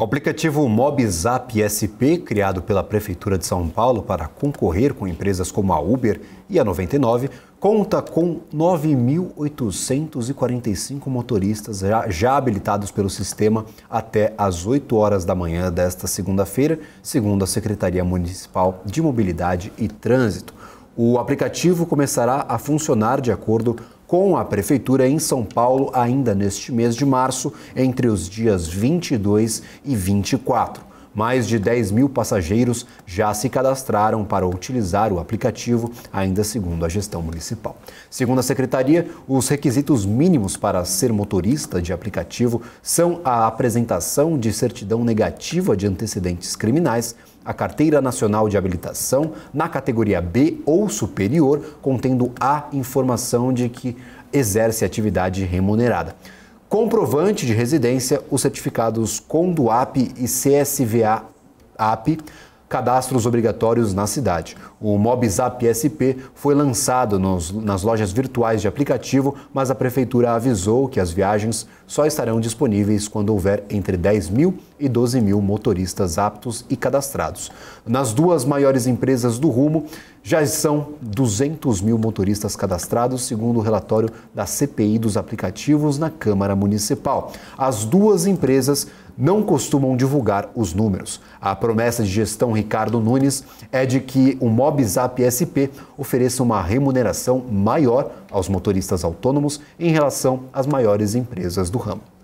O aplicativo MobZap SP, criado pela Prefeitura de São Paulo para concorrer com empresas como a Uber e a 99, conta com 9.845 motoristas já, já, habilitados pelo sistema até às 8 horas da manhã desta segunda-feira, segundo a Secretaria Municipal de Mobilidade e Trânsito. O aplicativo começará a funcionar de acordo com com a Prefeitura em São Paulo ainda neste mês de março, entre os dias 22 e 24. Mais de 10 mil passageiros já se cadastraram para utilizar o aplicativo, ainda segundo a gestão municipal. Segundo a secretaria, os requisitos mínimos para ser motorista de aplicativo são a apresentação de certidão negativa de antecedentes criminais, a Carteira Nacional de Habilitação na categoria B ou superior, contendo a informação de que exerce atividade remunerada comprovante de residência, os certificados CONDUAP e CSVA-AP, cadastros obrigatórios na cidade. O Mobzap SP foi lançado nos, nas lojas virtuais de aplicativo, mas a prefeitura avisou que as viagens só estarão disponíveis quando houver entre 10 mil e 12 mil motoristas aptos e cadastrados. Nas duas maiores empresas do rumo, já são 200 mil motoristas cadastrados, segundo o relatório da CPI dos aplicativos na Câmara Municipal. As duas empresas não costumam divulgar os números. A promessa de gestão Ricardo Nunes é de que o Mobizap SP ofereça uma remuneração maior aos motoristas autônomos em relação às maiores empresas do ramo.